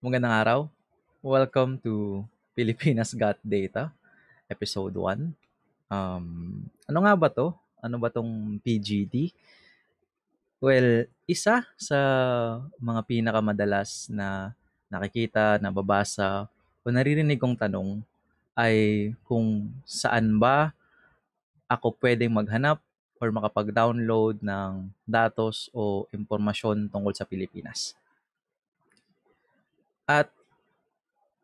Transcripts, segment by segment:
Magandang araw. Welcome to Pilipinas Got Data, Episode 1. Um, ano nga ba to? Ano ba tong PGD? Well, isa sa mga pinakamadalas na nakikita, nababasa, o naririnig kong tanong ay kung saan ba ako pwedeng maghanap or makapag-download ng datos o impormasyon tungkol sa Pilipinas. At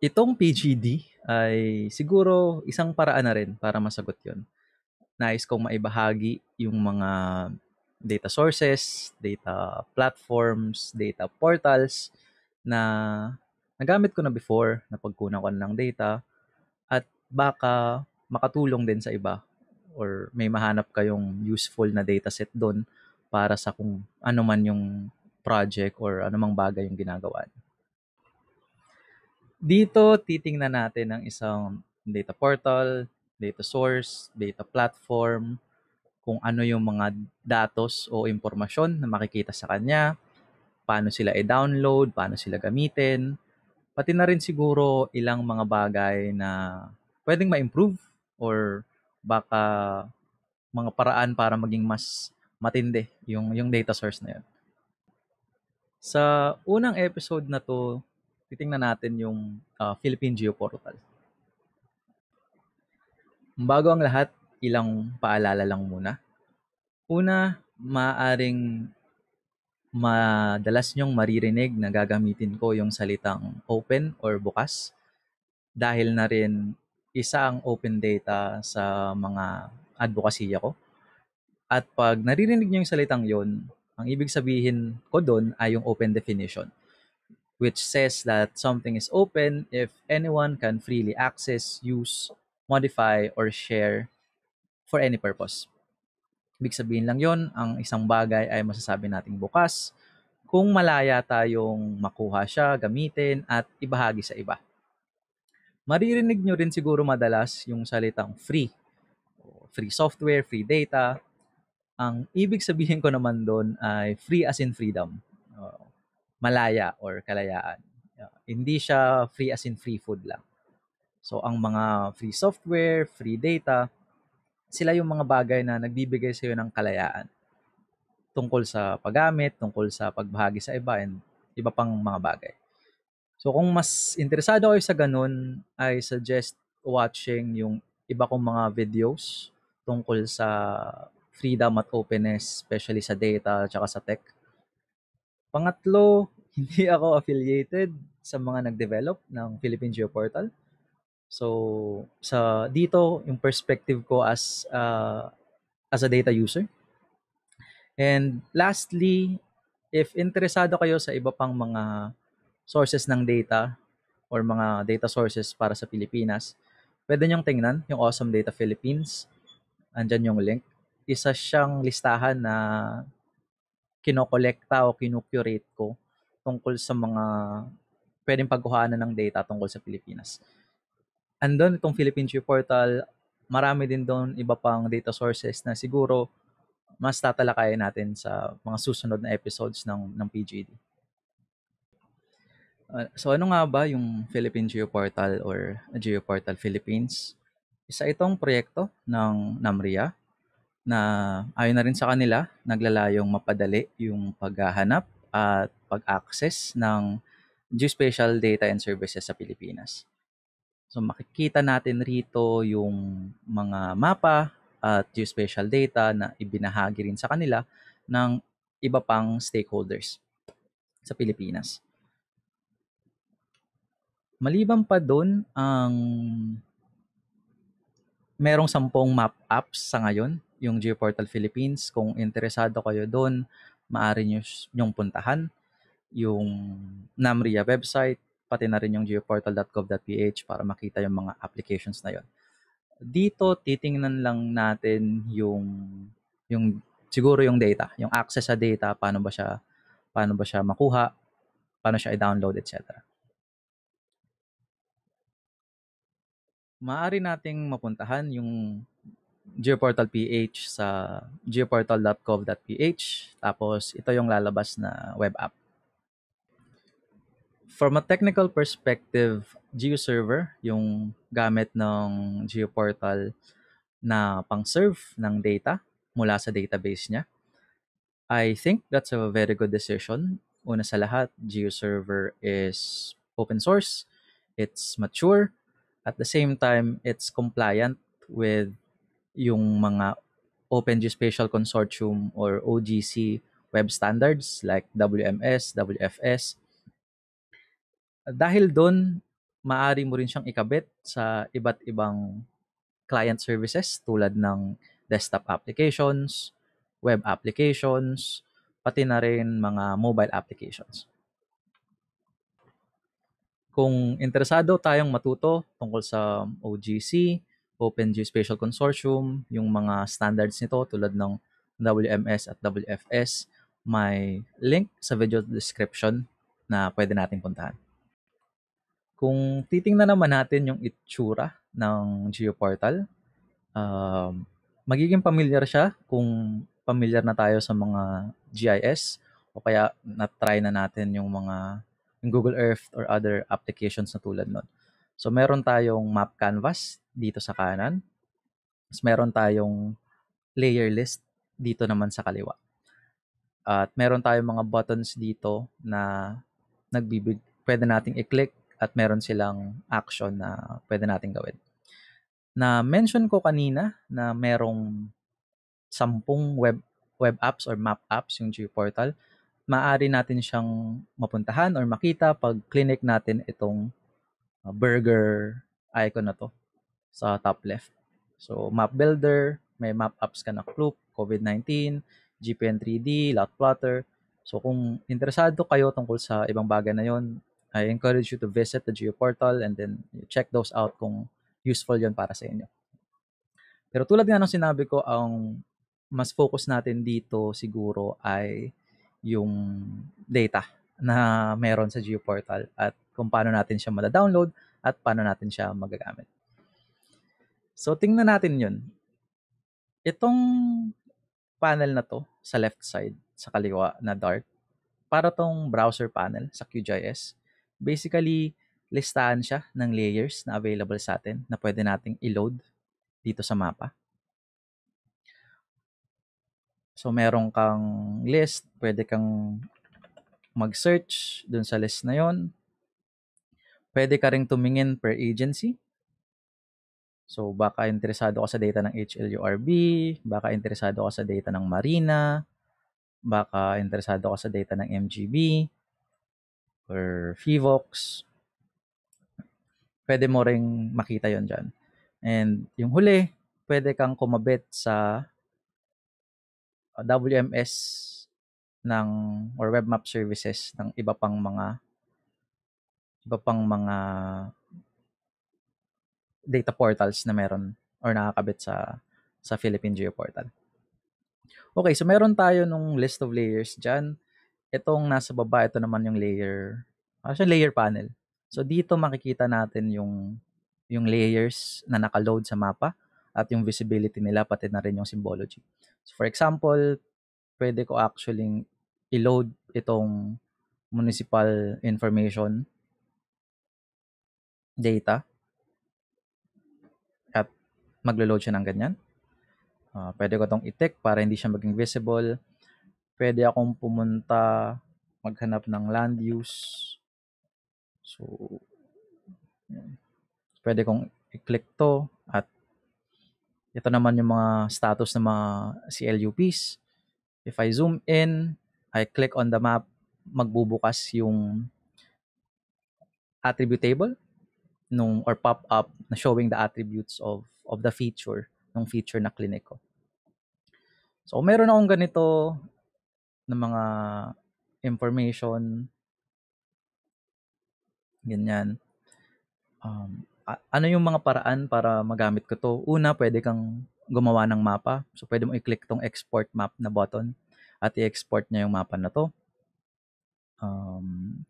itong PGD ay siguro isang paraan na rin para masagot yon. Nais kong maibahagi yung mga data sources, data platforms, data portals na nagamit ko na before, na napagkunan ko na ng data at baka makatulong din sa iba or may mahanap kayong useful na data set doon para sa kung ano man yung project or anumang bagay yung ginagawa niyo. Dito, titingnan natin ang isang data portal, data source, data platform, kung ano yung mga datos o impormasyon na makikita sa kanya, paano sila i-download, paano sila gamitin, pati na rin siguro ilang mga bagay na pwedeng ma-improve or baka mga paraan para maging mas matindi yung yung data source na yun. Sa unang episode na to, titingnan natin yung uh, Philippine Geoportal. Bago ang lahat, ilang paalala lang muna. Una, maaring madalas nyong maririnig na gagamitin ko yung salitang open or bukas dahil na rin isa ang open data sa mga advocacy ko. At pag naririnig niyo yung salitang yon, ang ibig sabihin ko doon ay yung open definition which says that something is open if anyone can freely access, use, modify, or share for any purpose. Ibig sabihin lang yon ang isang bagay ay masasabi nating bukas kung malaya tayong makuha siya, gamitin, at ibahagi sa iba. Maririnig nyo rin siguro madalas yung salitang free. Free software, free data. Ang ibig sabihin ko naman doon ay free as in freedom malaya or kalayaan. hindi siya free as in free food lang. So ang mga free software, free data, sila yung mga bagay na nagbibigay sa iyo ng kalayaan tungkol sa paggamit, tungkol sa pagbahagi sa iba, and iba pang mga bagay. So kung mas interesado kayo sa ganun, I suggest watching yung iba kong mga videos tungkol sa freedom at openness, especially sa data at sa tech. Pangatlo, hindi ako affiliated sa mga nag-develop ng Philippine Geoportal. So, sa dito, yung perspective ko as uh, as a data user. And lastly, if interesado kayo sa iba pang mga sources ng data or mga data sources para sa Pilipinas, pwede niyong tingnan yung Awesome Data Philippines. Andyan yung link. Isa siyang listahan na kinokolekta o kinukurate ko tungkol sa mga pwedeng pagkuhanan ng data tungkol sa Pilipinas. Andon itong Philippine Portal, marami din doon iba pang data sources na siguro mas tatalakayan natin sa mga susunod na episodes ng, ng PGD. Uh, ah, so ano nga ba yung Philippine Geoportal or Geoportal Philippines? Isa itong proyekto ng NAMRIA na ayon na rin sa kanila, naglalayong mapadali yung paghahanap at pag-access ng geospatial data and services sa Pilipinas. So makikita natin rito yung mga mapa at geospatial data na ibinahagi rin sa kanila ng iba pang stakeholders sa Pilipinas. Maliban pa doon, ang merong sampung map apps sa ngayon yung Geoportal Philippines. Kung interesado kayo doon, maaari nyo yung puntahan. Yung NAMRIA website, pati na rin yung geoportal.gov.ph para makita yung mga applications na yon. Dito, titingnan lang natin yung, yung siguro yung data, yung access sa data, paano ba siya, paano ba siya makuha, paano siya i-download, etc. Maari nating mapuntahan yung geoportal PH sa geoportal.gov.ph tapos ito yung lalabas na web app. From a technical perspective, GeoServer, yung gamit ng GeoPortal na pang-serve ng data mula sa database niya, I think that's a very good decision. Una sa lahat, GeoServer is open source, it's mature, at the same time, it's compliant with yung mga Open Geospatial Consortium or OGC web standards like WMS, WFS. Dahil doon, maari mo rin siyang ikabit sa iba't ibang client services tulad ng desktop applications, web applications, pati na rin mga mobile applications. Kung interesado tayong matuto tungkol sa OGC, Open Geospatial Consortium, yung mga standards nito tulad ng WMS at WFS, may link sa video description na pwede nating puntahan. Kung titingnan naman natin yung itsura ng GeoPortal, um, magiging familiar siya kung familiar na tayo sa mga GIS o kaya na-try na natin yung mga yung Google Earth or other applications na tulad nun. So meron tayong map canvas dito sa kanan. Tapos meron tayong layer list dito naman sa kaliwa. At meron tayong mga buttons dito na nagbibig pwede nating i-click at meron silang action na pwede nating gawin. Na mention ko kanina na merong sampung web web apps or map apps yung GeoPortal. Maari natin siyang mapuntahan or makita pag clinic natin itong ah, burger icon na to sa top left. So, map builder, may map apps ka na Kloop, COVID-19, GPN 3D, Plotter. So, kung interesado kayo tungkol sa ibang bagay na yon, I encourage you to visit the GeoPortal and then check those out kung useful yon para sa inyo. Pero tulad nga ng sinabi ko, ang mas focus natin dito siguro ay yung data na meron sa GeoPortal at kung paano natin siya ma-download at paano natin siya magagamit. So, tingnan natin yun. Itong panel na to sa left side, sa kaliwa na dark, para tong browser panel sa QGIS, basically, listahan siya ng layers na available sa atin na pwede nating i-load dito sa mapa. So, meron kang list, pwede kang mag-search dun sa list na yon. Pwede ka ring tumingin per agency So baka interesado ka sa data ng HLURB, baka interesado ka sa data ng Marina, baka interesado ka sa data ng MGB or FIVOX. Pwede mo ring makita yon dyan. And yung huli, pwede kang kumabit sa WMS ng or web map services ng iba pang mga iba pang mga data portals na meron or nakakabit sa sa Philippine Geoportal. Okay, so meron tayo nung list of layers dyan. Itong nasa baba, ito naman yung layer, actually ah, layer panel. So dito makikita natin yung yung layers na naka-load sa mapa at yung visibility nila pati na rin yung symbology. So for example, pwede ko actually i-load itong municipal information data Maglo-load siya ng ganyan. Uh, pwede ko itong i-tick para hindi siya maging visible. Pwede akong pumunta, maghanap ng land use. So, pwede kong i-click to at ito naman yung mga status ng mga CLUPs. If I zoom in, I click on the map, magbubukas yung attribute table nung or pop up na showing the attributes of of the feature ng feature na clinic ko. So, meron akong ganito ng mga information, ganyan. Um, ano yung mga paraan para magamit ko to? Una, pwede kang gumawa ng mapa. So, pwede mo i-click tong export map na button at i-export niya yung mapa na to. Um,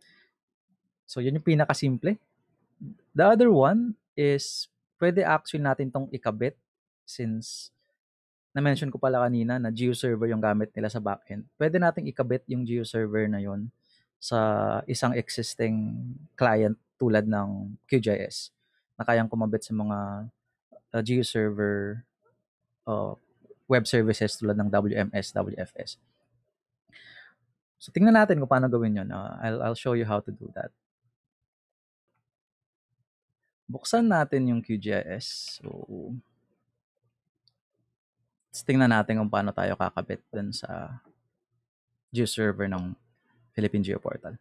so, yun yung pinakasimple. The other one is pwede actually natin tong ikabit since na-mention ko pala kanina na geo server yung gamit nila sa backend. Pwede nating ikabit yung geo server na yon sa isang existing client tulad ng QGIS na kayang kumabit sa mga uh, ah, server uh, ah, web services tulad ng WMS, WFS. So tingnan natin kung paano gawin yon. Uh, ah, I'll, I'll show you how to do that buksan natin yung QGIS. So, tingnan natin kung paano tayo kakabit dun sa GeoServer ng Philippine GeoPortal.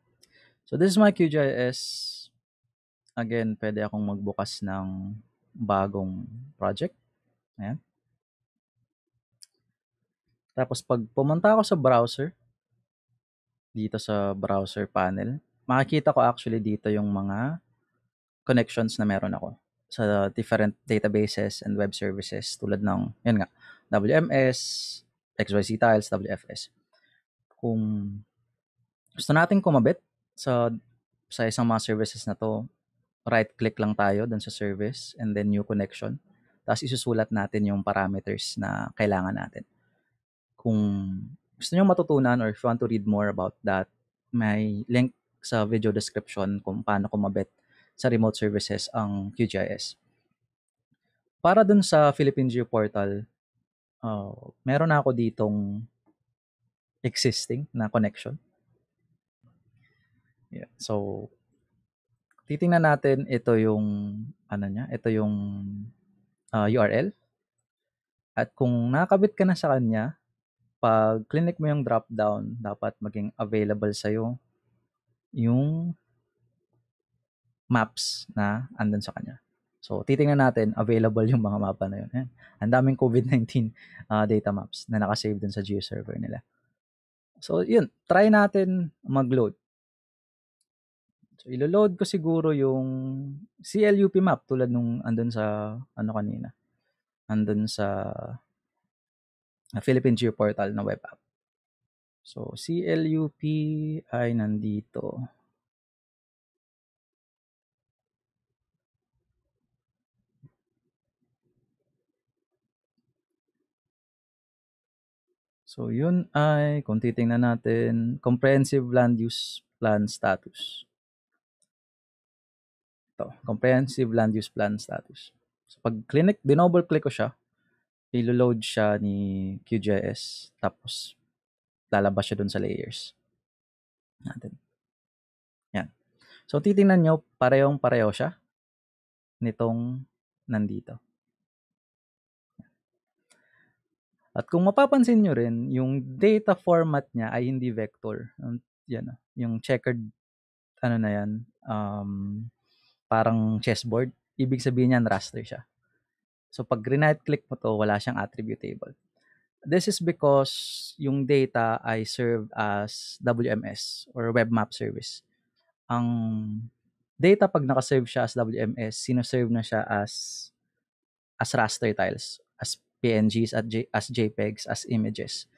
So, this is my QGIS. Again, pwede akong magbukas ng bagong project. Ayan. Tapos, pag pumunta ako sa browser, dito sa browser panel, makikita ko actually dito yung mga connections na meron ako sa different databases and web services tulad ng, yan nga, WMS, XYZ Tiles, WFS. Kung gusto natin kumabit sa sa isang mga services na to, right click lang tayo dun sa service and then new connection. Tapos isusulat natin yung parameters na kailangan natin. Kung gusto niyo matutunan or if you want to read more about that, may link sa video description kung paano kumabit sa remote services ang QGIS. Para dun sa Philippine Geoportal, uh, meron na ako ditong existing na connection. Yeah. So, titingnan natin ito yung ano niya, ito yung uh, URL. At kung nakakabit ka na sa kanya, pag clinic mo yung drop down, dapat maging available sa iyo yung maps na andun sa kanya. So, titingnan natin, available yung mga mapa na yun. Ayan. Ang daming COVID-19 uh, ah, data maps na nakasave dun sa geo-server nila. So, yun. Try natin mag-load. So, ilo-load ko siguro yung CLUP map tulad nung andun sa, ano kanina, andun sa ah, Philippine Geoportal na web app. So, CLUP ay nandito. So, yun ay, kung titingnan natin, Comprehensive Land Use Plan Status. Ito, Comprehensive Land Use Plan Status. So, pag clinic, dinoble click ko siya, ilo siya ni QGIS, tapos lalabas siya dun sa layers natin. Yan. So, titingnan nyo, parehong-pareho siya nitong nandito. At kung mapapansin nyo rin, yung data format niya ay hindi vector. Um, yan, ah, yung checkered, ano na yan, um, parang chessboard. Ibig sabihin niyan, raster siya. So pag right click mo to, wala siyang attribute table. This is because yung data ay served as WMS or web map service. Ang data pag naka-serve siya as WMS, sino-serve na siya as as raster tiles, as PNGs at J- as JPEGs, as images.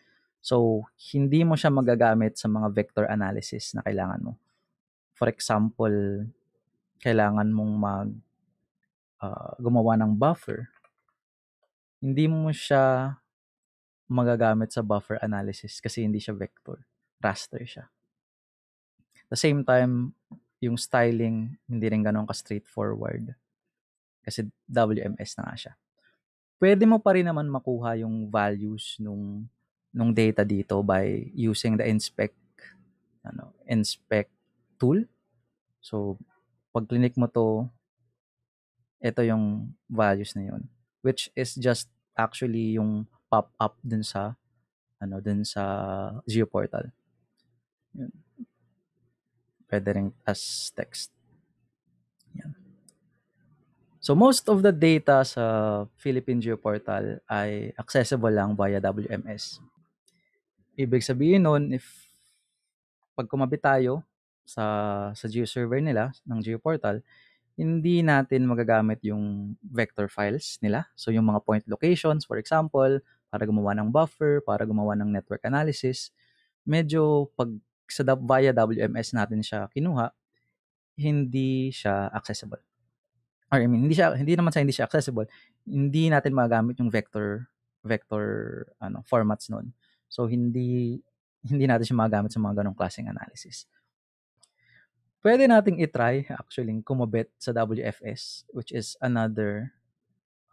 So, hindi mo siya magagamit sa mga vector analysis na kailangan mo. For example, kailangan mong mag uh, gumawa ng buffer. Hindi mo siya magagamit sa buffer analysis kasi hindi siya vector. Raster siya. At the same time, yung styling hindi rin ganun ka-straightforward kasi WMS na nga siya pwede mo pa rin naman makuha yung values nung nung data dito by using the inspect ano, inspect tool. So, pag click mo to, ito yung values na yun. Which is just actually yung pop-up dun sa ano dun sa GeoPortal. Yun. Pwede rin as text. So most of the data sa Philippine Geoportal ay accessible lang via WMS. Ibig sabihin nun, if pag kumabit tayo sa, sa geoserver nila, ng geoportal, hindi natin magagamit yung vector files nila. So yung mga point locations, for example, para gumawa ng buffer, para gumawa ng network analysis, medyo pag sa via WMS natin siya kinuha, hindi siya accessible or I mean, hindi siya hindi naman sa hindi siya accessible, hindi natin magagamit yung vector vector ano formats noon. So hindi hindi natin siya magagamit sa mga ganong klaseng analysis. Pwede nating i-try actually kumabit sa WFS which is another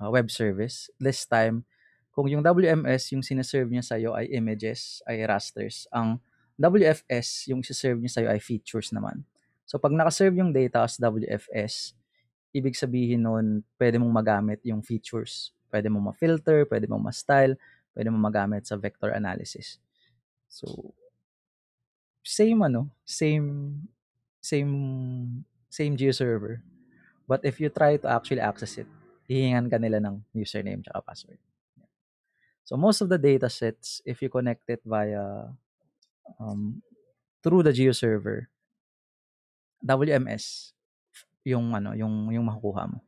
uh, web service. This time, kung yung WMS yung sineserve niya sa iyo ay images, ay rasters, ang WFS yung siserve niya sa iyo ay features naman. So pag nakaserve yung data as WFS, ibig sabihin nun, pwede mong magamit yung features. Pwede mong ma-filter, pwede mong ma-style, pwede mong magamit sa vector analysis. So, same ano, same, same, same GeoServer. But if you try to actually access it, hihingan ka nila ng username at password. So most of the data sets, if you connect it via um, through the GeoServer, WMS, yung ano, yung yung makukuha mo.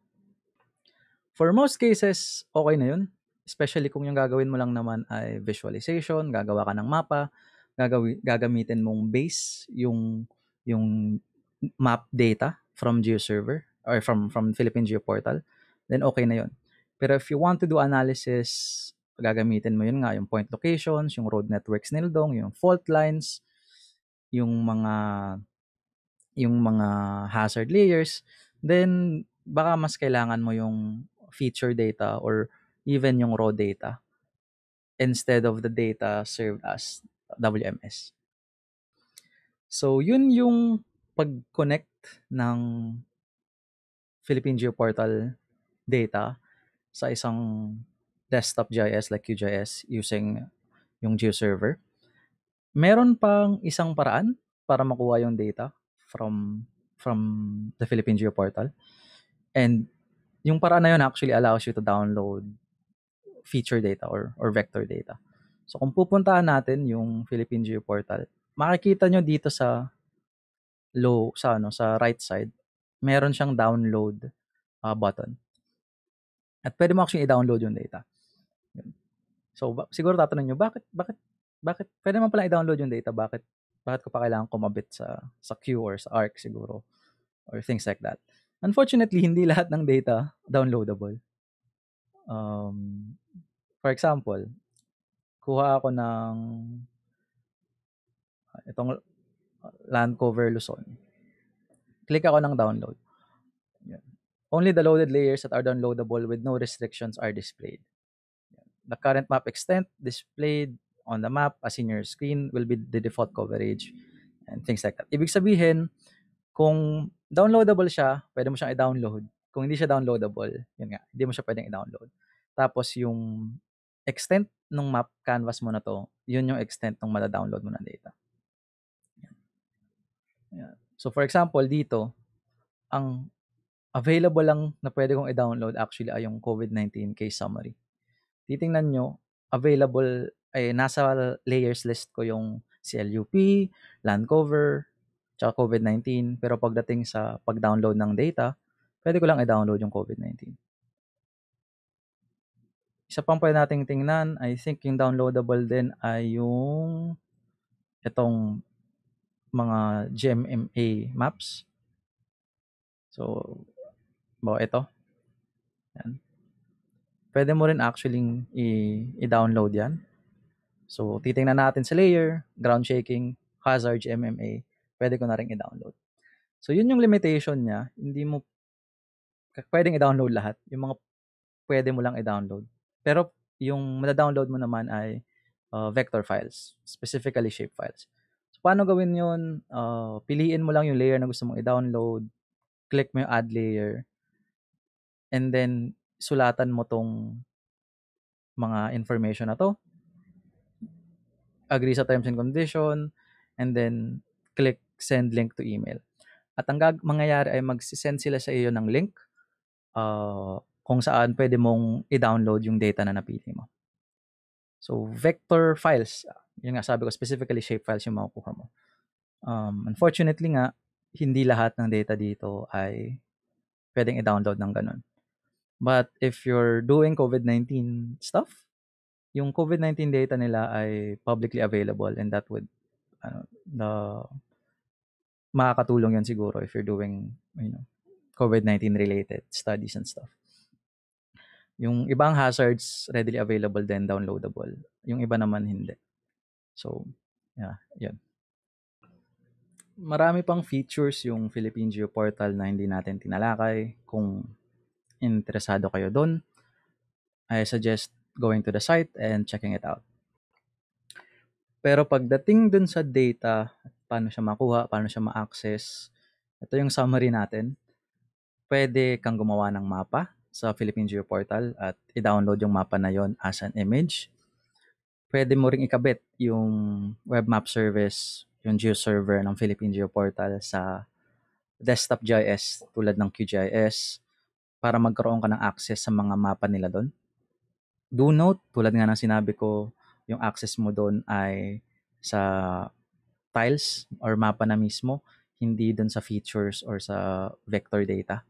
For most cases, okay na 'yun. Especially kung yung gagawin mo lang naman ay visualization, gagawa ka ng mapa, gagawi, gagamitin mong base yung yung map data from GeoServer or from from Philippine GeoPortal, then okay na 'yun. Pero if you want to do analysis, gagamitin mo yun nga, yung point locations, yung road networks nildong, yung fault lines, yung mga yung mga hazard layers, then baka mas kailangan mo yung feature data or even yung raw data instead of the data served as WMS. So, yun yung pag-connect ng Philippine Geoportal data sa isang desktop GIS like QGIS using yung GeoServer. Meron pang isang paraan para makuha yung data from from the Philippine Geoportal. And yung paraan na yun actually allows you to download feature data or, or vector data. So kung pupuntahan natin yung Philippine Geoportal, makikita nyo dito sa low sa ano sa right side, meron siyang download uh, button. At pwede mo actually i-download yung data. So ba- siguro tatanungin nyo, bakit bakit bakit pwede man pala i-download yung data? Bakit bakit ko pa kailangan kumabit sa, sa queue or sa ARC siguro or things like that. Unfortunately, hindi lahat ng data downloadable. Um, for example, kuha ako ng ah, itong land cover Luzon. Click ako ng download. Only the loaded layers that are downloadable with no restrictions are displayed. The current map extent displayed on the map as in your screen will be the default coverage and things like that. Ibig sabihin, kung downloadable siya, pwede mo siyang i-download. Kung hindi siya downloadable, yun nga, hindi mo siya pwedeng i-download. Tapos yung extent ng map canvas mo na to, yun yung extent ng ma download mo na data. So for example, dito, ang available lang na pwede kong i-download actually ay yung COVID-19 case summary. Titingnan nyo, available eh, nasa layers list ko yung CLUP, land cover, tsaka COVID-19. Pero pagdating sa pag-download ng data, pwede ko lang i-download yung COVID-19. Isa pang pwede nating tingnan, I think yung downloadable din ay yung itong mga GMMA maps. So, ba ito? Yan. Pwede mo rin actually i- i-download yan So, titingnan natin sa layer, ground shaking, hazard, MMA. Pwede ko na rin i-download. So, yun yung limitation niya. Hindi mo pwedeng i-download lahat. Yung mga pwede mo lang i-download. Pero yung ma-download mo naman ay uh, vector files, specifically shape files. So, paano gawin yun? Uh, piliin mo lang yung layer na gusto mong i-download. Click mo yung add layer. And then, sulatan mo tong mga information na to agree sa terms and condition, and then click send link to email. At ang gag- mangyayari ay mag-send sila sa iyo ng link uh, kung saan pwede mong i-download yung data na napili mo. So, vector files. Yun nga sabi ko, specifically shape files yung makukuha mo. Um, unfortunately nga, hindi lahat ng data dito ay pwedeng i-download ng ganun. But if you're doing COVID-19 stuff, yung COVID-19 data nila ay publicly available and that would ano, the makakatulong yan siguro if you're doing you know COVID-19 related studies and stuff. Yung ibang hazards readily available then downloadable. Yung iba naman hindi. So, yeah, yun. Marami pang features yung Philippine Geoportal na hindi natin tinalakay. Kung interesado kayo doon, I suggest going to the site and checking it out. Pero pagdating dun sa data, paano siya makuha, paano siya ma-access, ito yung summary natin. Pwede kang gumawa ng mapa sa Philippine Geoportal at i-download yung mapa na yon as an image. Pwede mo ring ikabit yung web map service, yung geoserver ng Philippine Geoportal sa desktop GIS tulad ng QGIS para magkaroon ka ng access sa mga mapa nila doon do note, tulad nga ng sinabi ko, yung access mo doon ay sa tiles or mapa na mismo, hindi doon sa features or sa vector data.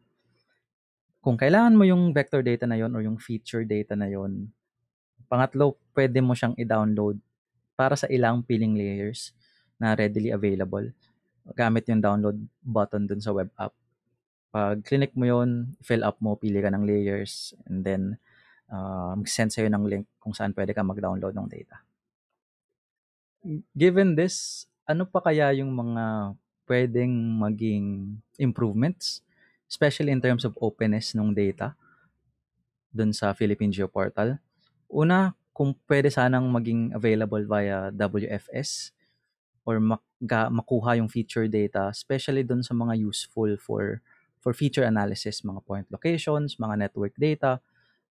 Kung kailangan mo yung vector data na yon or yung feature data na yon, pangatlo, pwede mo siyang i-download para sa ilang piling layers na readily available gamit yung download button dun sa web app. Pag click mo yon, fill up mo, pili ka ng layers, and then uh, mag-send sa'yo ng link kung saan pwede ka mag-download ng data. Given this, ano pa kaya yung mga pwedeng maging improvements, especially in terms of openness ng data dun sa Philippine Geoportal? Una, kung pwede sanang maging available via WFS or maka- makuha yung feature data, especially dun sa mga useful for for feature analysis, mga point locations, mga network data,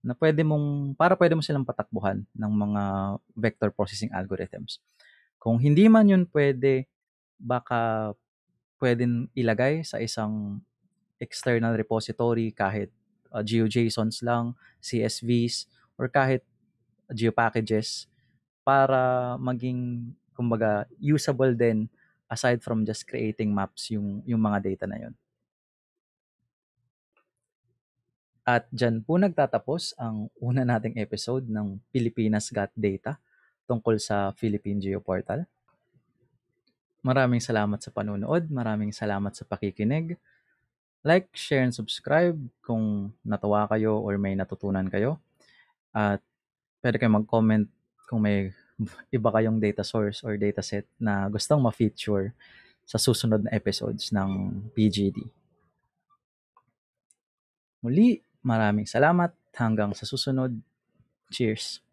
na pwede mong, para pwede mo silang patakbuhan ng mga vector processing algorithms. Kung hindi man yun pwede, baka pwedeng ilagay sa isang external repository kahit uh, ah, GeoJSONs lang, CSVs, or kahit GeoPackages para maging, kumbaga, usable din aside from just creating maps yung, yung mga data na yun. At dyan po nagtatapos ang una nating episode ng Pilipinas Got Data tungkol sa Philippine Geoportal. Maraming salamat sa panunood, maraming salamat sa pakikinig. Like, share, and subscribe kung natawa kayo or may natutunan kayo. At pwede kayong mag-comment kung may iba kayong data source or data set na gustong ma-feature sa susunod na episodes ng PGD. Muli, Maraming salamat. Hanggang sa susunod. Cheers.